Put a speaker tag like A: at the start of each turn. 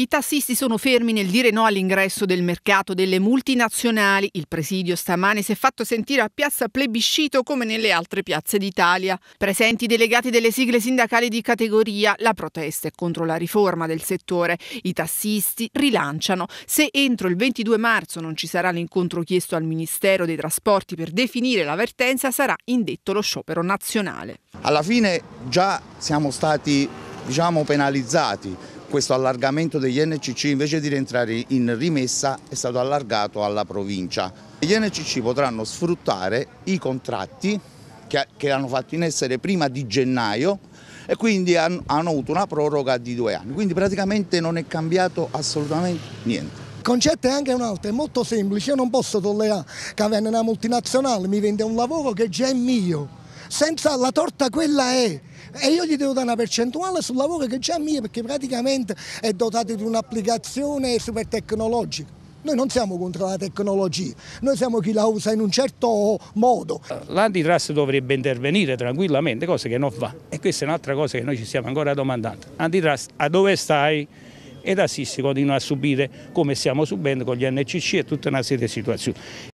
A: I tassisti sono fermi nel dire no all'ingresso del mercato delle multinazionali. Il presidio stamane si è fatto sentire a piazza Plebiscito come nelle altre piazze d'Italia. Presenti delegati delle sigle sindacali di categoria, la protesta è contro la riforma del settore. I tassisti rilanciano. Se entro il 22 marzo non ci sarà l'incontro chiesto al Ministero dei Trasporti per definire l'avvertenza, sarà indetto lo sciopero nazionale.
B: Alla fine già siamo stati diciamo, penalizzati questo allargamento degli NCC invece di rientrare in rimessa è stato allargato alla provincia. Gli NCC potranno sfruttare i contratti che, che hanno fatto in essere prima di gennaio e quindi hanno, hanno avuto una proroga di due anni,
C: quindi praticamente non è cambiato assolutamente niente. Il concetto è anche un altro, è molto semplice, io non posso tollerare che venga una multinazionale, mi vende un lavoro che già è mio senza la torta quella è e io gli devo dare una percentuale sul lavoro che è già mia perché praticamente è dotato di un'applicazione super tecnologica. Noi non siamo contro la tecnologia, noi siamo chi la usa in un certo modo.
D: L'antitrust dovrebbe intervenire tranquillamente, cosa che non fa. E questa è un'altra cosa che noi ci stiamo ancora domandando. Antitrust, a dove stai? ed assisti continua a subire come stiamo subendo con gli NCC e tutta una serie di situazioni.